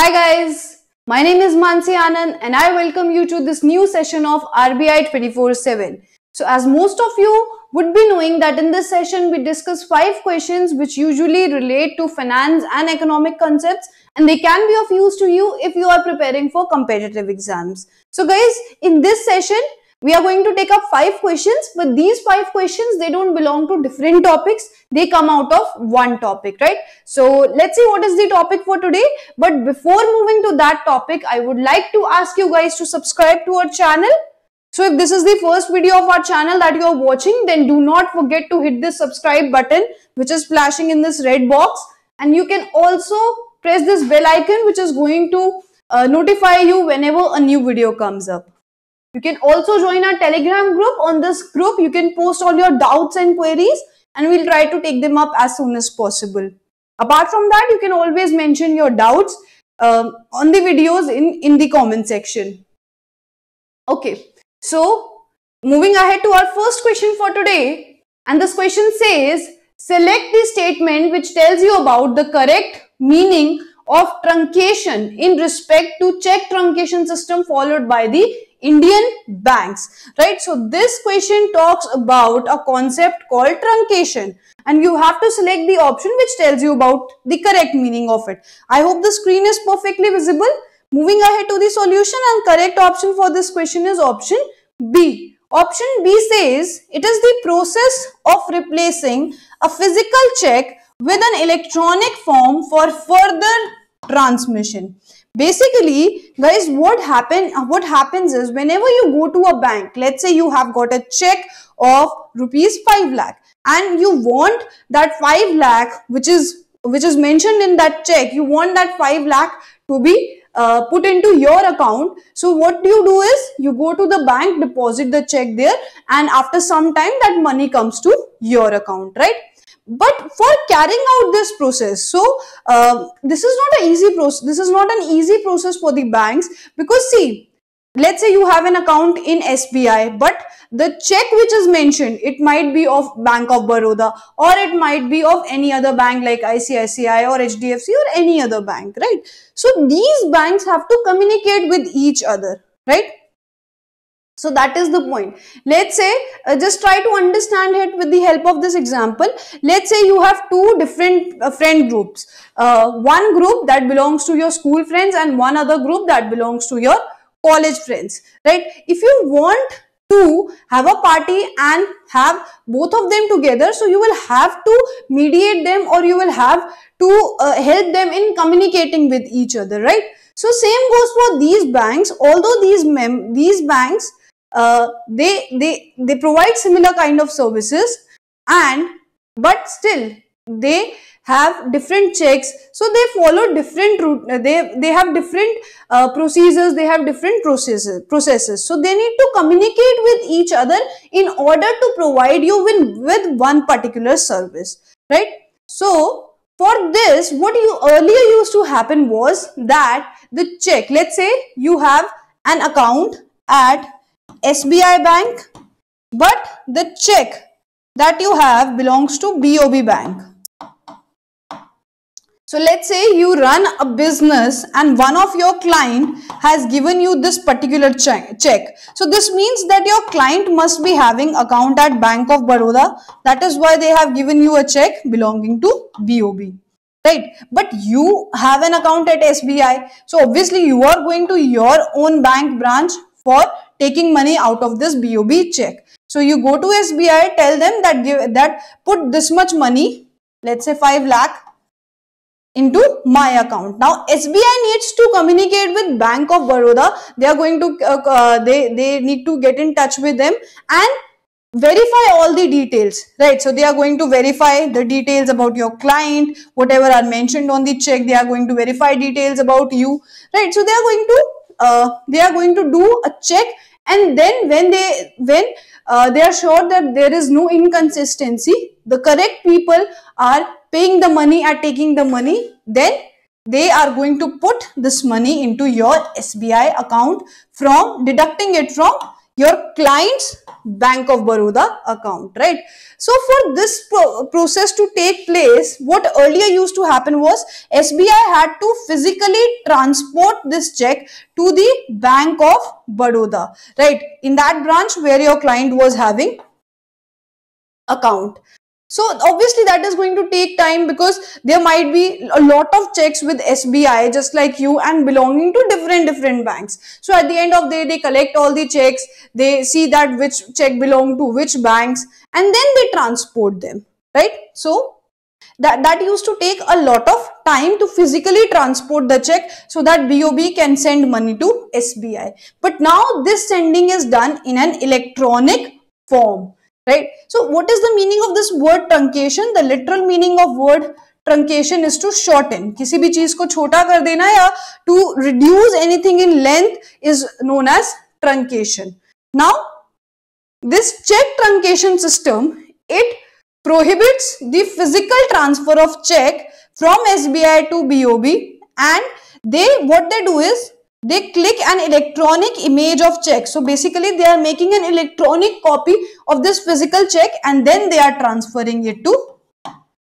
Hi guys, my name is Mansi Anand and I welcome you to this new session of RBI 24-7. So as most of you would be knowing that in this session we discuss five questions which usually relate to finance and economic concepts and they can be of use to you if you are preparing for competitive exams. So guys, in this session we are going to take up five questions, but these five questions, they don't belong to different topics. They come out of one topic, right? So let's see what is the topic for today. But before moving to that topic, I would like to ask you guys to subscribe to our channel. So if this is the first video of our channel that you are watching, then do not forget to hit this subscribe button, which is flashing in this red box. And you can also press this bell icon, which is going to uh, notify you whenever a new video comes up. You can also join our telegram group. On this group, you can post all your doubts and queries and we'll try to take them up as soon as possible. Apart from that, you can always mention your doubts um, on the videos in, in the comment section. Okay, so moving ahead to our first question for today. And this question says, select the statement which tells you about the correct meaning of truncation in respect to check truncation system followed by the Indian banks, right? So this question talks about a concept called truncation and you have to select the option which tells you about the correct meaning of it. I hope the screen is perfectly visible. Moving ahead to the solution and correct option for this question is option B. Option B says it is the process of replacing a physical check with an electronic form for further transmission basically guys what happen what happens is whenever you go to a bank let's say you have got a check of rupees 5 lakh and you want that 5 lakh which is which is mentioned in that check you want that 5 lakh to be uh, put into your account so what you do is you go to the bank deposit the check there and after some time that money comes to your account right but for carrying out this process so uh, this is not an easy process this is not an easy process for the banks because see let's say you have an account in SBI but the check which is mentioned it might be of Bank of Baroda or it might be of any other bank like ICICI or HDFC or any other bank right so these banks have to communicate with each other right so that is the point. Let's say, uh, just try to understand it with the help of this example. Let's say you have two different uh, friend groups. Uh, one group that belongs to your school friends and one other group that belongs to your college friends, right? If you want to have a party and have both of them together, so you will have to mediate them or you will have to uh, help them in communicating with each other, right? So same goes for these banks, although these, these banks uh, they they they provide similar kind of services and but still they have different checks so they follow different route uh, they they have different uh, procedures they have different processes processes so they need to communicate with each other in order to provide you with, with one particular service right so for this what you earlier used to happen was that the check let's say you have an account at SBI bank, but the check that you have belongs to BOB bank. So let's say you run a business and one of your client has given you this particular check. So this means that your client must be having account at Bank of Baroda. That is why they have given you a check belonging to BOB. Right. But you have an account at SBI. So obviously you are going to your own bank branch for taking money out of this bob check so you go to sbi tell them that give that put this much money let's say 5 lakh into my account now sbi needs to communicate with bank of baroda they are going to uh, uh, they they need to get in touch with them and verify all the details right so they are going to verify the details about your client whatever are mentioned on the check they are going to verify details about you right so they are going to uh, they are going to do a check and then when they when uh, they are sure that there is no inconsistency the correct people are paying the money are taking the money then they are going to put this money into your SBI account from deducting it from your client's Bank of Baroda account, right? So for this pro process to take place, what earlier used to happen was SBI had to physically transport this check to the Bank of Baroda, right? In that branch where your client was having account. So obviously that is going to take time because there might be a lot of checks with SBI just like you and belonging to different different banks. So at the end of the day they collect all the checks, they see that which check belong to which banks and then they transport them, right? So that, that used to take a lot of time to physically transport the check so that BOB can send money to SBI. But now this sending is done in an electronic form right? So what is the meaning of this word truncation? The literal meaning of word truncation is to shorten. किसी भी चीज को छोटा कर देना या to reduce anything in length is known as truncation. Now this check truncation system it prohibits the physical transfer of check from SBI to BOB and they what they do is they click an electronic image of check so basically they are making an electronic copy of this physical check and then they are transferring it to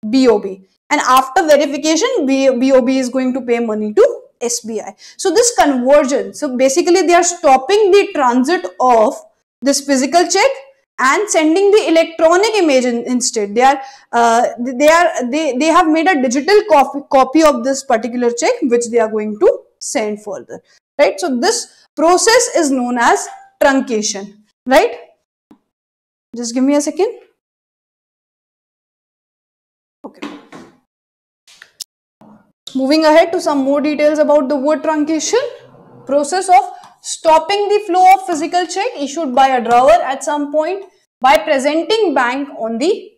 bob and after verification bob is going to pay money to sbi so this conversion so basically they are stopping the transit of this physical check and sending the electronic image in, instead they are uh, they are they they have made a digital copy copy of this particular check which they are going to sent further, right? So this process is known as truncation, right? Just give me a second. Okay. Moving ahead to some more details about the word truncation, process of stopping the flow of physical check issued by a drawer at some point by presenting bank on the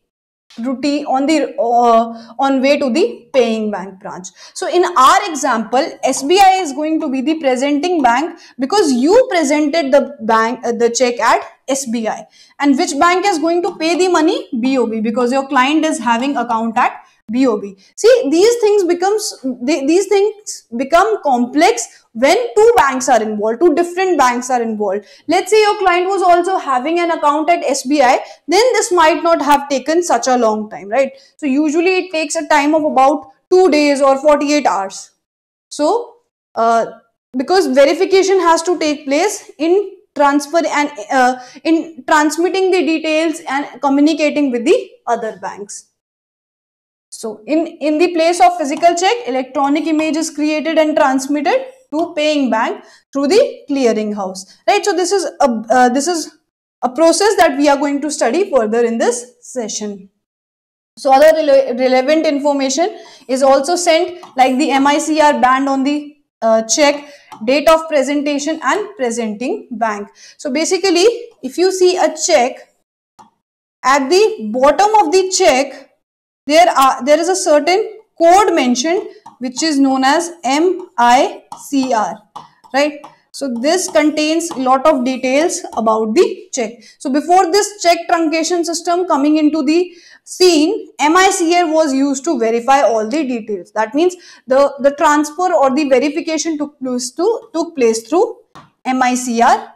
rupee on the uh, on way to the paying bank branch so in our example sbi is going to be the presenting bank because you presented the bank uh, the check at sbi and which bank is going to pay the money bob because your client is having account at bob see these things becomes they, these things become complex when two banks are involved two different banks are involved let's say your client was also having an account at sbi then this might not have taken such a long time right so usually it takes a time of about 2 days or 48 hours so uh, because verification has to take place in transfer and uh, in transmitting the details and communicating with the other banks. So in, in the place of physical check, electronic image is created and transmitted to paying bank through the clearing house. Right. So this is a, uh, this is a process that we are going to study further in this session. So other rele relevant information is also sent like the MICR band on the uh, check, date of presentation and presenting bank. So basically if you see a check at the bottom of the check there are there is a certain code mentioned which is known as MICR, right? So this contains a lot of details about the check. So before this check truncation system coming into the scene, MICR was used to verify all the details. That means the, the transfer or the verification took place, to, took place through MICR,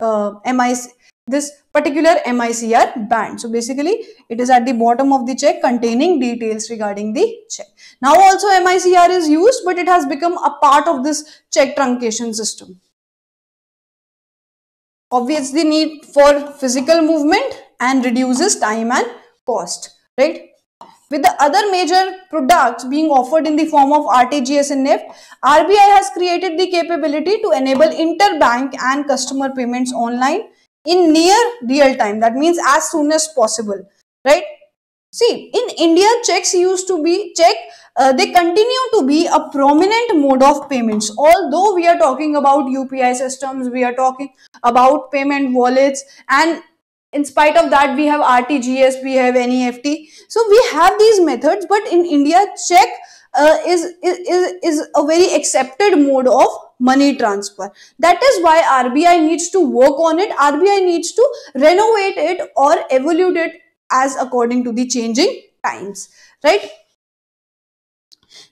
uh, MIC, this particular MICR band. So basically it is at the bottom of the check containing details regarding the check. Now also MICR is used but it has become a part of this check truncation system. Obviously need for physical movement and reduces time and cost, right? With the other major products being offered in the form of RTGS and NEFT, RBI has created the capability to enable interbank and customer payments online in near real time. That means as soon as possible, right? See, in India, checks used to be, check, uh, they continue to be a prominent mode of payments. Although we are talking about UPI systems, we are talking about payment wallets and in spite of that, we have RTGS, we have NEFT. So we have these methods, but in India, check uh, is, is, is a very accepted mode of money transfer. That is why RBI needs to work on it. RBI needs to renovate it or evolve it as according to the changing times, right?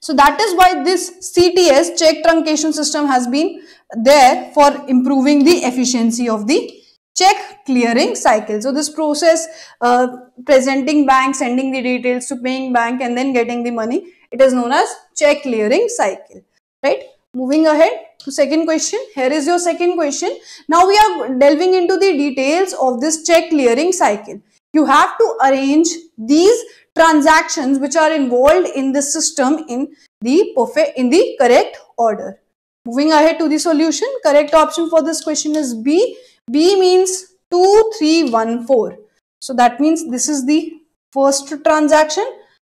So that is why this CTS check truncation system has been there for improving the efficiency of the check clearing cycle. So this process uh, presenting bank, sending the details to paying bank and then getting the money, it is known as check clearing cycle, right? Moving ahead to second question. Here is your second question. Now we are delving into the details of this check clearing cycle. You have to arrange these transactions which are involved in the system in the perfect in the correct order. Moving ahead to the solution, correct option for this question is B. B means 2314. So that means this is the first transaction.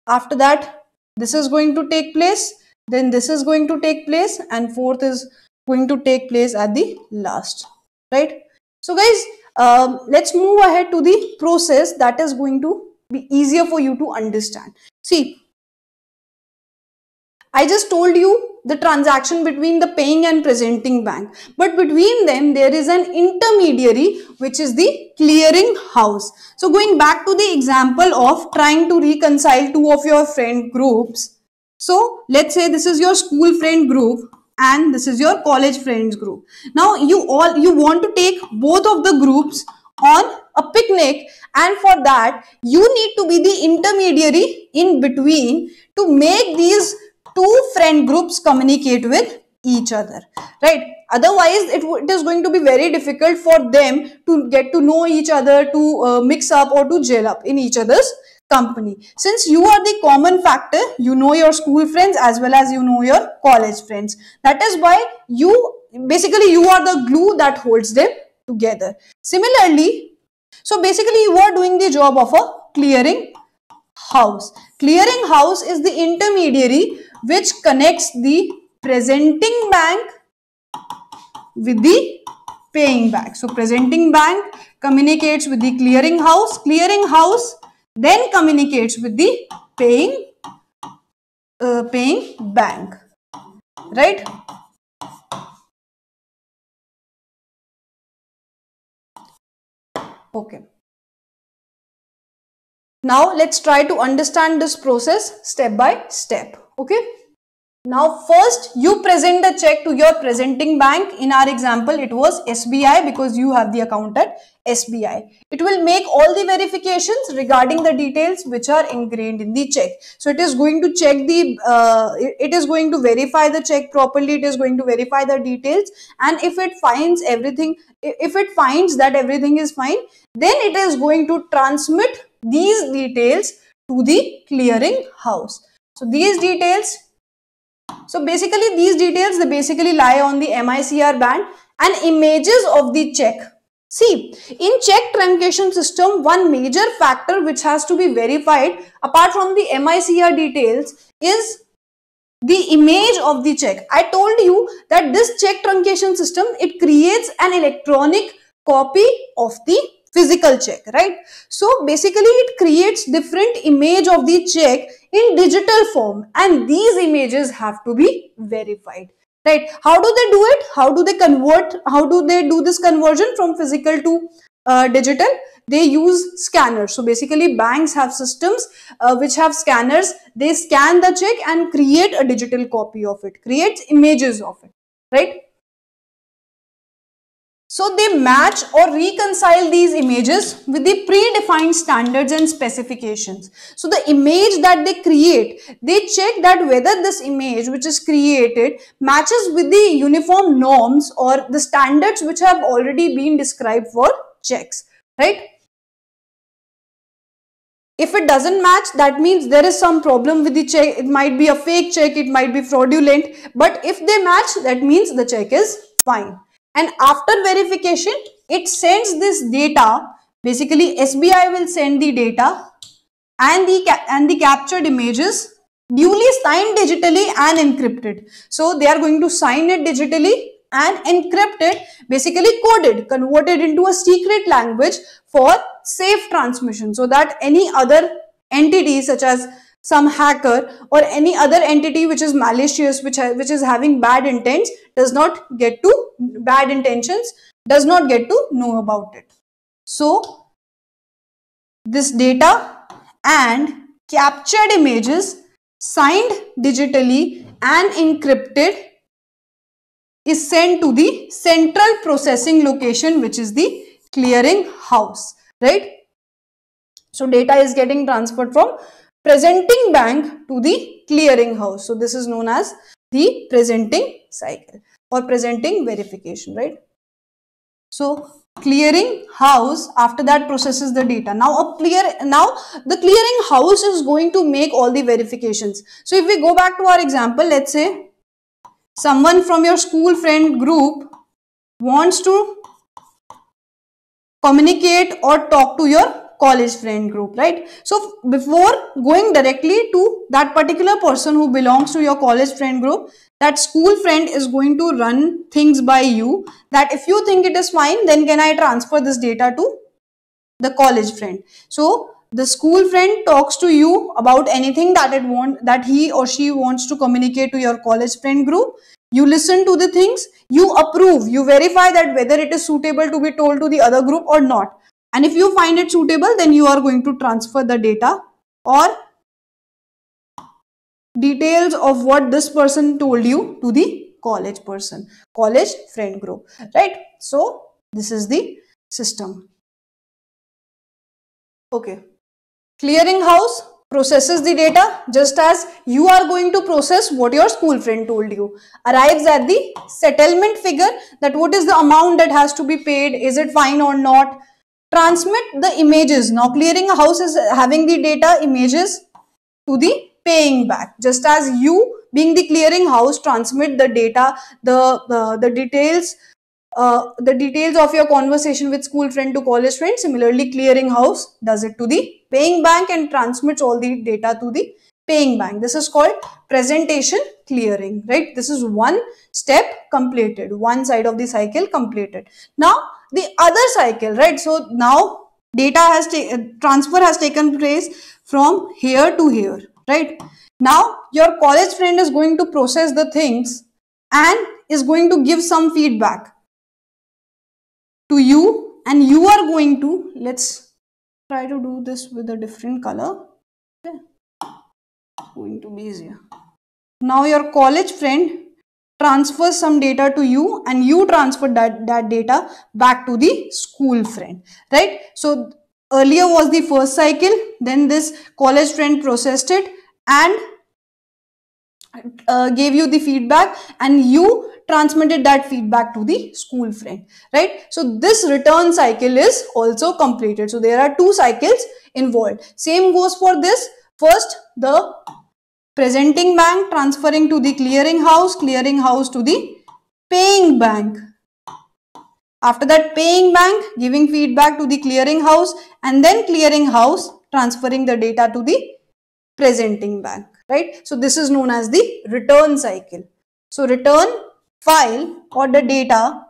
After that, this is going to take place. Then this is going to take place and fourth is going to take place at the last, right? So guys, um, let's move ahead to the process that is going to be easier for you to understand. See, I just told you the transaction between the paying and presenting bank. But between them, there is an intermediary, which is the clearing house. So going back to the example of trying to reconcile two of your friend groups, so let's say this is your school friend group and this is your college friends group. Now you all, you want to take both of the groups on a picnic and for that you need to be the intermediary in between to make these two friend groups communicate with each other right otherwise it, it is going to be very difficult for them to get to know each other to uh, mix up or to gel up in each other's company. Since you are the common factor, you know your school friends as well as you know your college friends. That is why you basically you are the glue that holds them together. Similarly, so basically you are doing the job of a clearing house. Clearing house is the intermediary which connects the presenting bank with the paying bank. So presenting bank communicates with the clearing house. Clearing house then communicates with the paying uh, paying bank right okay now let's try to understand this process step by step okay now first you present the check to your presenting bank. In our example it was SBI because you have the account at SBI. It will make all the verifications regarding the details which are ingrained in the check. So it is going to check the, uh, it is going to verify the check properly. It is going to verify the details and if it finds everything, if it finds that everything is fine, then it is going to transmit these details to the clearing house. So these details so basically these details, they basically lie on the MICR band and images of the check. See, in check truncation system, one major factor which has to be verified apart from the MICR details is the image of the check. I told you that this check truncation system, it creates an electronic copy of the physical check, right? So basically it creates different image of the check in digital form and these images have to be verified right how do they do it how do they convert how do they do this conversion from physical to uh, digital they use scanners so basically banks have systems uh, which have scanners they scan the check and create a digital copy of it creates images of it right so they match or reconcile these images with the predefined standards and specifications. So the image that they create, they check that whether this image which is created matches with the uniform norms or the standards which have already been described for checks, right? If it doesn't match, that means there is some problem with the check. It might be a fake check, it might be fraudulent. But if they match, that means the check is fine and after verification it sends this data basically SBI will send the data and the and the captured images duly signed digitally and encrypted so they are going to sign it digitally and encrypt it basically coded converted into a secret language for safe transmission so that any other entities such as some hacker or any other entity which is malicious, which, which is having bad intents, does not get to bad intentions, does not get to know about it. So, this data and captured images signed digitally and encrypted is sent to the central processing location which is the clearing house right so data is getting transferred from presenting bank to the clearing house. So this is known as the presenting cycle or presenting verification, right? So clearing house after that processes the data. Now a clear now the clearing house is going to make all the verifications. So if we go back to our example, let's say someone from your school friend group wants to communicate or talk to your college friend group, right? So before going directly to that particular person who belongs to your college friend group, that school friend is going to run things by you that if you think it is fine, then can I transfer this data to the college friend? So the school friend talks to you about anything that it want that he or she wants to communicate to your college friend group you listen to the things you approve you verify that whether it is suitable to be told to the other group or not and if you find it suitable, then you are going to transfer the data or details of what this person told you to the college person, college friend group, right? So this is the system. Okay. Clearinghouse processes the data just as you are going to process what your school friend told you. Arrives at the settlement figure that what is the amount that has to be paid, is it fine or not, transmit the images. Now clearing house is having the data images to the paying back. Just as you being the clearing house transmit the data, the, uh, the details, uh, the details of your conversation with school friend to college friend. Similarly, clearing house does it to the paying bank and transmits all the data to the paying bank. This is called presentation clearing, right? This is one step completed, one side of the cycle completed. Now, the other cycle, right? So now data has uh, transfer has taken place from here to here, right? Now your college friend is going to process the things and is going to give some feedback to you and you are going to, let's try to do this with a different color. Okay. Going to be easier. Now your college friend transfers some data to you and you transfer that, that data back to the school friend, right? So earlier was the first cycle, then this college friend processed it and uh, gave you the feedback and you transmitted that feedback to the school friend, right? So this return cycle is also completed. So there are two cycles involved. Same goes for this. First, the Presenting bank transferring to the clearing house, clearing house to the paying bank. After that paying bank giving feedback to the clearing house and then clearing house transferring the data to the presenting bank. Right. So this is known as the return cycle. So return file or the data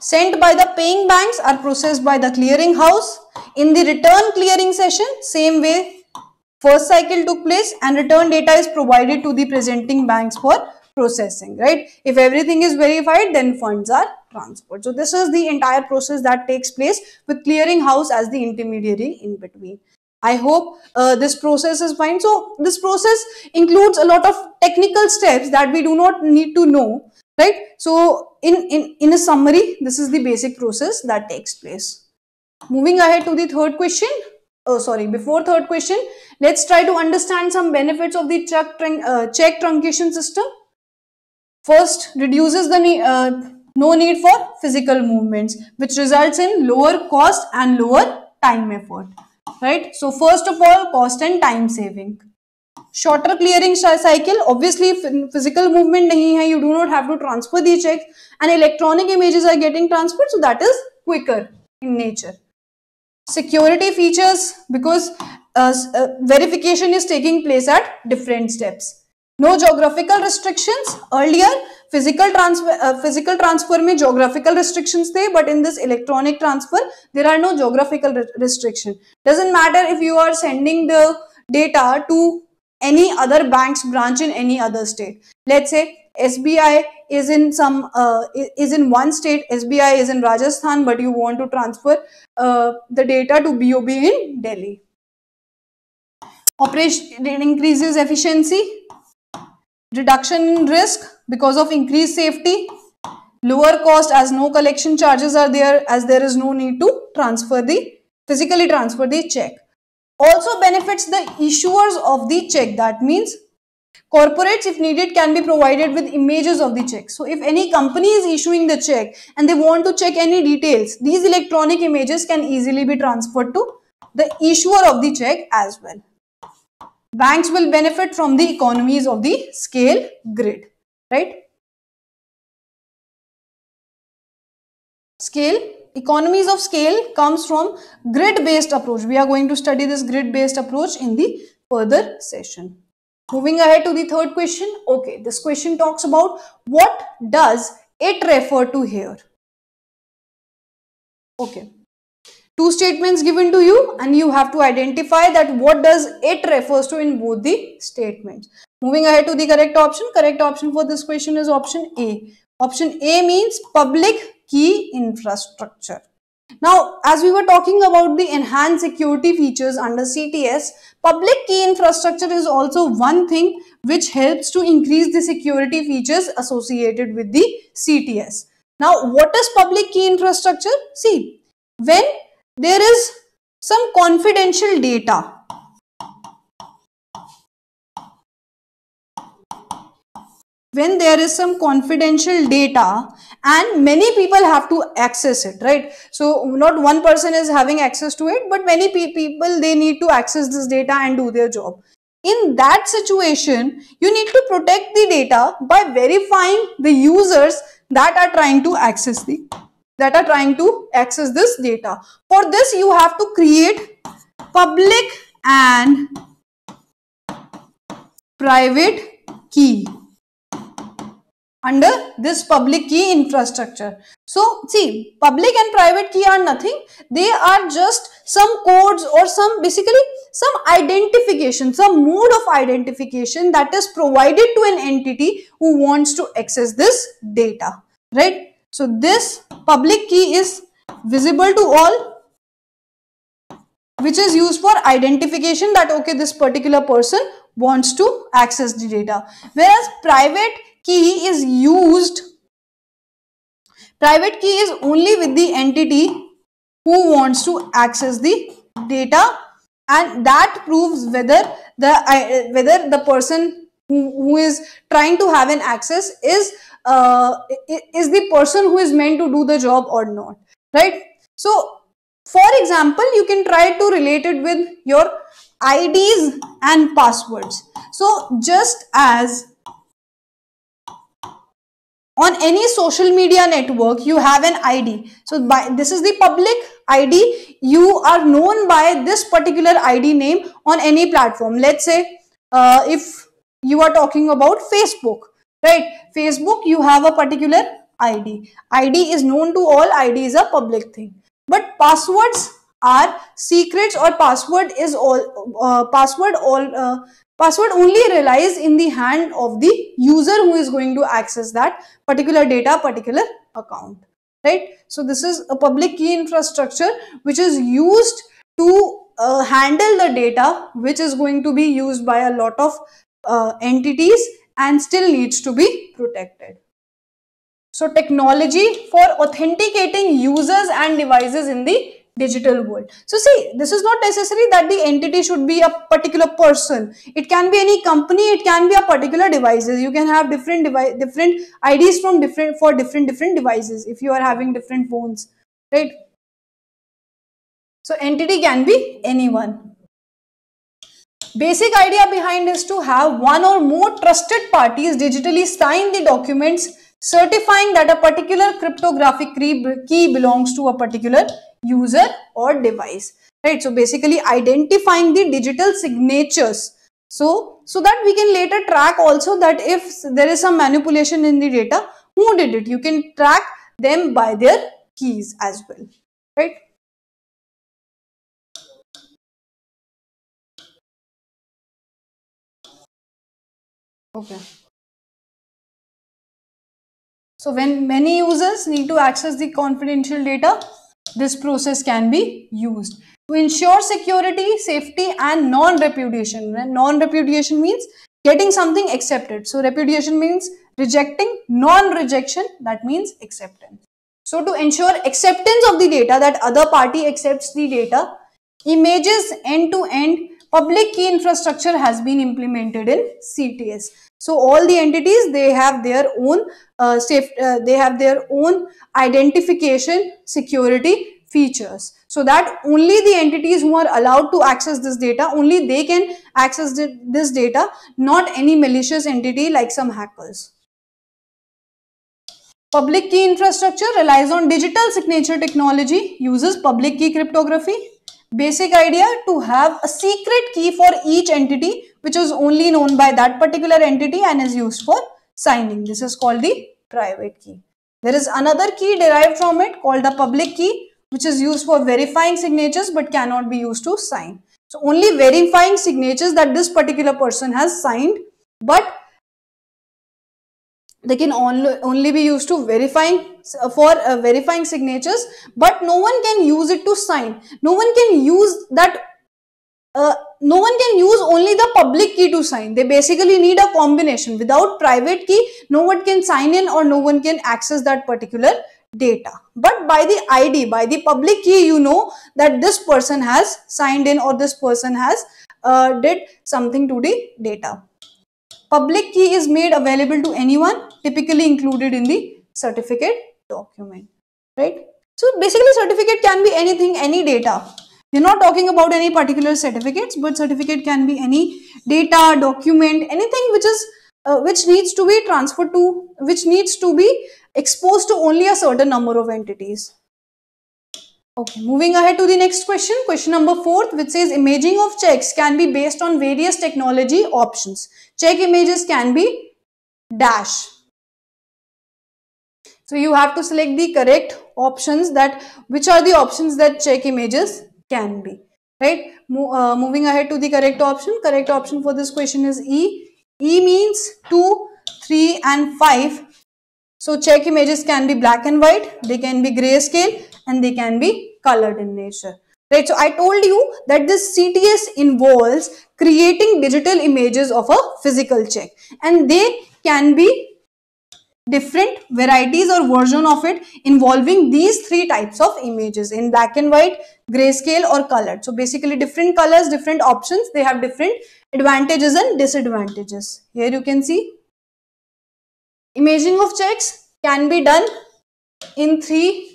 sent by the paying banks are processed by the clearing house. In the return clearing session, same way First cycle took place and return data is provided to the presenting banks for processing, right? If everything is verified, then funds are transferred. So this is the entire process that takes place with clearinghouse as the intermediary in between. I hope uh, this process is fine. So this process includes a lot of technical steps that we do not need to know, right? So in, in, in a summary, this is the basic process that takes place. Moving ahead to the third question oh sorry before third question let's try to understand some benefits of the check, uh, check truncation system first reduces the ne uh, no need for physical movements which results in lower cost and lower time effort right so first of all cost and time saving shorter clearing cycle obviously physical movement nahi hai you do not have to transfer the checks and electronic images are getting transferred so that is quicker in nature security features because uh, uh, verification is taking place at different steps. No geographical restrictions. Earlier, physical transfer, uh, physical transfer में geographical restrictions थे, but in this electronic transfer, there are no geographical re restriction. Doesn't matter if you are sending the data to any other bank's branch in any other state. Let's say SBI is in some uh, is in one state, SBI is in Rajasthan, but you want to transfer uh, the data to BOB in Delhi. Operation increases efficiency, reduction in risk because of increased safety, lower cost as no collection charges are there as there is no need to transfer the physically transfer the check. Also benefits the issuers of the check that means Corporates, if needed, can be provided with images of the check. So if any company is issuing the check and they want to check any details, these electronic images can easily be transferred to the issuer of the check as well. Banks will benefit from the economies of the scale grid, right? Scale, economies of scale comes from grid-based approach. We are going to study this grid-based approach in the further session. Moving ahead to the third question. Okay, this question talks about what does it refer to here? Okay. Two statements given to you and you have to identify that what does it refers to in both the statements. Moving ahead to the correct option. Correct option for this question is option A. Option A means public key infrastructure. Now, as we were talking about the enhanced security features under CTS, public key infrastructure is also one thing which helps to increase the security features associated with the CTS. Now, what is public key infrastructure? See, when there is some confidential data when there is some confidential data and many people have to access it right so not one person is having access to it but many pe people they need to access this data and do their job in that situation you need to protect the data by verifying the users that are trying to access the that are trying to access this data for this you have to create public and private key under this public key infrastructure. So see, public and private key are nothing. They are just some codes or some basically some identification, some mode of identification that is provided to an entity who wants to access this data, right? So this public key is visible to all which is used for identification that okay this particular person wants to access the data whereas private key is used private key is only with the entity who wants to access the data and that proves whether the uh, whether the person who, who is trying to have an access is uh, is the person who is meant to do the job or not right so for example you can try to relate it with your IDs and passwords so just as on any social media network you have an id so by this is the public id you are known by this particular id name on any platform let's say uh, if you are talking about facebook right facebook you have a particular id id is known to all id is a public thing but passwords are secrets or password is all uh, password all uh, Password only relies in the hand of the user who is going to access that particular data, particular account, right? So this is a public key infrastructure which is used to uh, handle the data which is going to be used by a lot of uh, entities and still needs to be protected. So technology for authenticating users and devices in the digital world. So see, this is not necessary that the entity should be a particular person. It can be any company, it can be a particular devices. You can have different device, different IDs from different, for different, different devices if you are having different phones, right? So entity can be anyone. Basic idea behind is to have one or more trusted parties digitally sign the documents certifying that a particular cryptographic key belongs to a particular user or device right so basically identifying the digital signatures so so that we can later track also that if there is some manipulation in the data who did it you can track them by their keys as well right okay so when many users need to access the confidential data this process can be used. To ensure security, safety and non-repudiation. Non-repudiation means getting something accepted. So repudiation means rejecting, non-rejection that means acceptance. So to ensure acceptance of the data that other party accepts the data, images end-to-end -end public key infrastructure has been implemented in CTS. So all the entities, they have their own uh, safe, uh, they have their own identification security features. So that only the entities who are allowed to access this data, only they can access this data, not any malicious entity like some hackers. Public key infrastructure relies on digital signature technology, uses public key cryptography, Basic idea to have a secret key for each entity which is only known by that particular entity and is used for signing. This is called the private key. There is another key derived from it called the public key which is used for verifying signatures but cannot be used to sign. So only verifying signatures that this particular person has signed but they can only, be used to verifying uh, for uh, verifying signatures but no one can use it to sign no one can use that uh, no one can use only the public key to sign they basically need a combination without private key no one can sign in or no one can access that particular data but by the id by the public key you know that this person has signed in or this person has uh, did something to the data Public key is made available to anyone, typically included in the certificate document, right? So basically certificate can be anything, any data. We're not talking about any particular certificates, but certificate can be any data, document, anything which is uh, which needs to be transferred to, which needs to be exposed to only a certain number of entities. Okay, moving ahead to the next question, question number 4th which says imaging of checks can be based on various technology options. Check images can be dash. So you have to select the correct options that which are the options that check images can be. Right, Mo uh, moving ahead to the correct option, correct option for this question is E. E means 2, 3 and 5. So check images can be black and white, they can be grayscale, and they can be colored in nature. Right, so I told you that this CTS involves creating digital images of a physical check and they can be different varieties or version of it involving these three types of images in black and white, grayscale or colored. So basically different colors, different options, they have different advantages and disadvantages. Here you can see imaging of checks can be done in three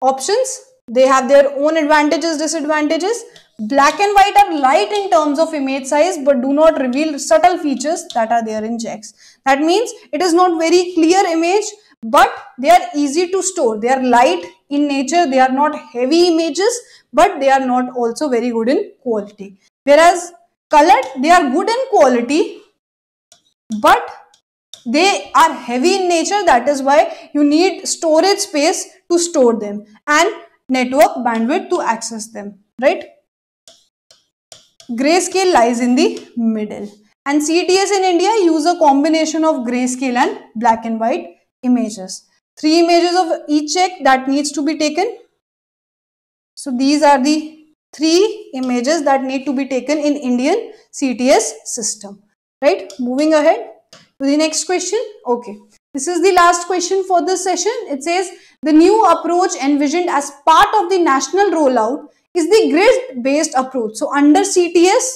options. They have their own advantages, disadvantages. Black and white are light in terms of image size but do not reveal subtle features that are there in JEX. That means it is not very clear image but they are easy to store. They are light in nature. They are not heavy images but they are not also very good in quality. Whereas colored, they are good in quality but they are heavy in nature. That is why you need storage space to store them and network bandwidth to access them, right? Grayscale lies in the middle. And CTS in India use a combination of grayscale and black and white images. Three images of each check that needs to be taken. So these are the three images that need to be taken in Indian CTS system. Right? Moving ahead to the next question. Okay. This is the last question for this session. It says, the new approach envisioned as part of the national rollout is the grid-based approach. So under CTS,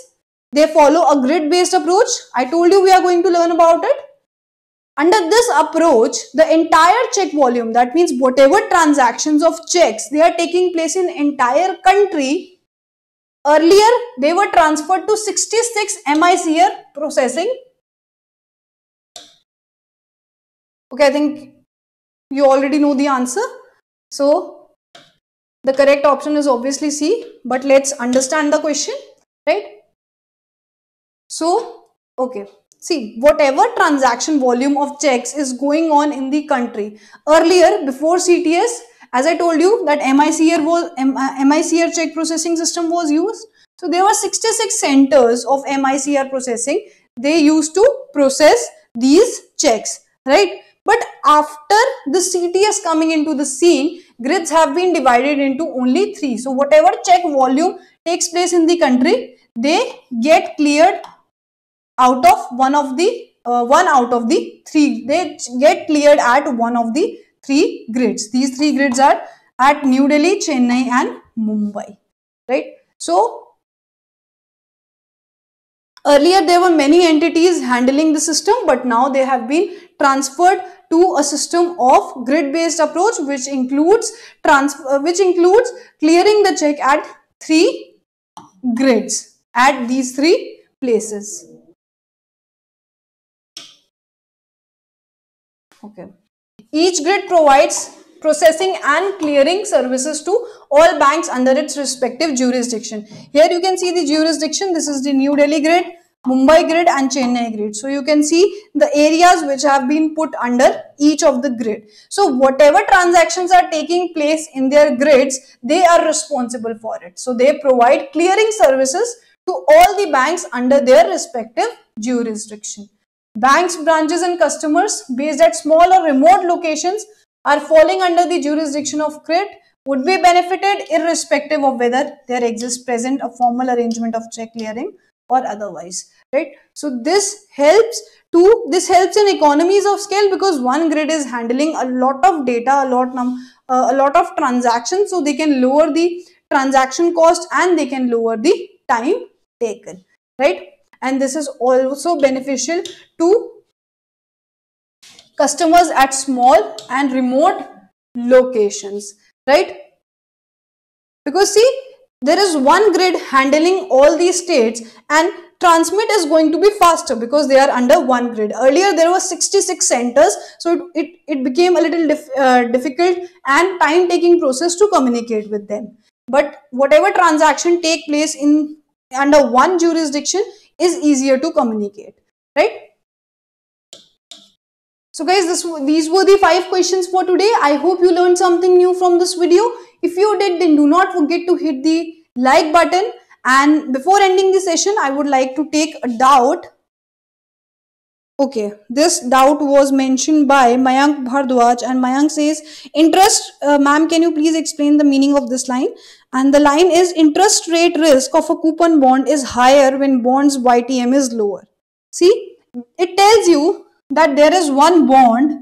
they follow a grid-based approach. I told you we are going to learn about it. Under this approach, the entire check volume, that means whatever transactions of checks, they are taking place in entire country. Earlier, they were transferred to 66 MICR processing Okay, I think you already know the answer. So the correct option is obviously C, but let's understand the question, right? So, okay, see, whatever transaction volume of checks is going on in the country. Earlier, before CTS, as I told you that MICR, was, MICR uh, check processing system was used. So there were 66 centers of MICR processing. They used to process these checks, right? But after the CTS coming into the scene, grids have been divided into only three. So whatever check volume takes place in the country, they get cleared out of one of the uh, one out of the three. They get cleared at one of the three grids. These three grids are at New Delhi, Chennai and Mumbai. Right. So Earlier there were many entities handling the system but now they have been transferred to a system of grid based approach which includes uh, which includes clearing the check at three grids at these three places. Okay. Each grid provides processing and clearing services to all banks under its respective jurisdiction. Here you can see the jurisdiction. This is the New Delhi grid, Mumbai grid and Chennai grid. So you can see the areas which have been put under each of the grid. So whatever transactions are taking place in their grids, they are responsible for it. So they provide clearing services to all the banks under their respective jurisdiction. Banks, branches and customers based at small or remote locations are falling under the jurisdiction of CRIT would be benefited irrespective of whether there exists present a formal arrangement of check clearing or otherwise right so this helps to this helps in economies of scale because one grid is handling a lot of data a lot num uh, a lot of transactions so they can lower the transaction cost and they can lower the time taken right and this is also beneficial to customers at small and remote locations, right? Because see, there is one grid handling all these states and transmit is going to be faster because they are under one grid. Earlier there were 66 centers so it, it, it became a little dif uh, difficult and time taking process to communicate with them. But whatever transaction take place in under one jurisdiction is easier to communicate, right? So guys, this, these were the five questions for today. I hope you learned something new from this video. If you did, then do not forget to hit the like button. And before ending the session, I would like to take a doubt. Okay, this doubt was mentioned by Mayank Bhardwaj and Mayank says, interest, uh, ma'am, can you please explain the meaning of this line? And the line is interest rate risk of a coupon bond is higher when bonds YTM is lower. See, it tells you that there is one bond.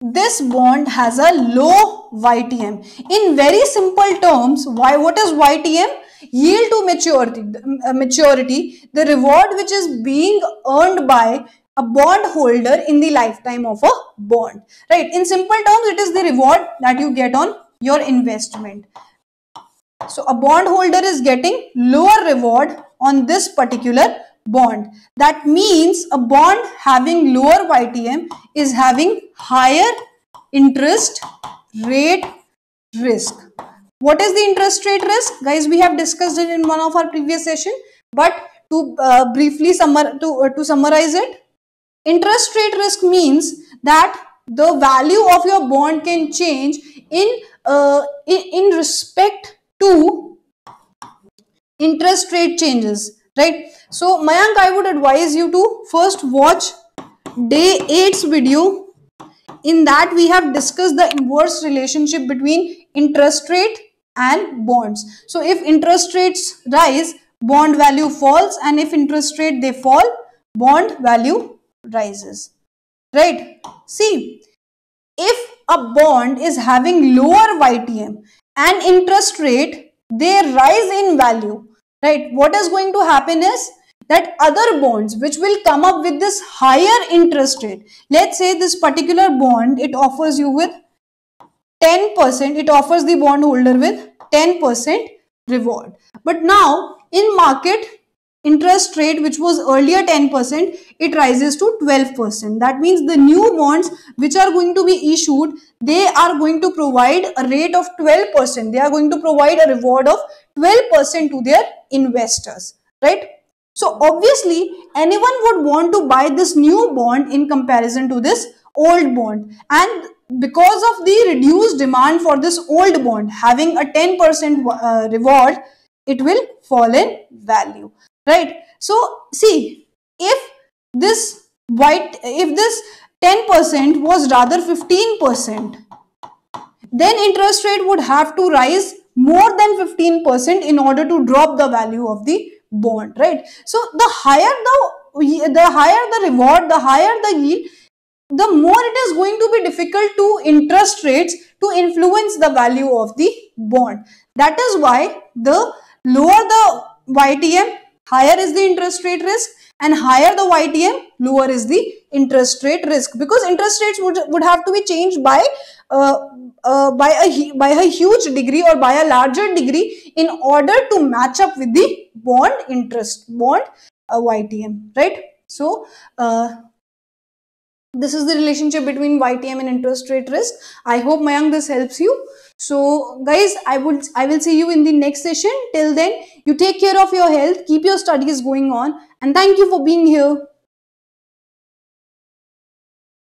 This bond has a low YTM. In very simple terms, why what is YTM? Yield to maturity, uh, maturity, the reward which is being earned by a bond holder in the lifetime of a bond. Right? In simple terms, it is the reward that you get on your investment. So a bond holder is getting lower reward on this particular bond. That means a bond having lower YTM is having higher interest rate risk. What is the interest rate risk? Guys, we have discussed it in one of our previous session. But to uh, briefly summar to, uh, to summarize it, interest rate risk means that the value of your bond can change in, uh, in, in respect to interest rate changes, right? So Mayank, I would advise you to first watch day 8's video. In that we have discussed the inverse relationship between interest rate and bonds. So if interest rates rise, bond value falls and if interest rate they fall, bond value rises. Right? See, if a bond is having lower YTM and interest rate, they rise in value right? What is going to happen is that other bonds which will come up with this higher interest rate. Let's say this particular bond, it offers you with 10%, it offers the bond holder with 10% reward. But now in market, interest rate which was earlier 10%, it rises to 12%. That means the new bonds which are going to be issued, they are going to provide a rate of 12%. They are going to provide a reward of 12% to their investors, right? So obviously anyone would want to buy this new bond in comparison to this old bond and because of the reduced demand for this old bond having a 10% uh, reward it will fall in value right so see if this white if this 10% was rather 15% then interest rate would have to rise more than 15% in order to drop the value of the bond, right? So the higher the, the higher the reward, the higher the yield, the more it is going to be difficult to interest rates to influence the value of the bond. That is why the lower the YTM, higher is the interest rate risk and higher the YTM, lower is the interest rate risk because interest rates would, would have to be changed by uh, uh, by a by a huge degree or by a larger degree in order to match up with the bond interest bond uh, YTM right so uh, this is the relationship between YTM and interest rate risk I hope Mayang this helps you so guys I would I will see you in the next session till then you take care of your health keep your studies going on and thank you for being here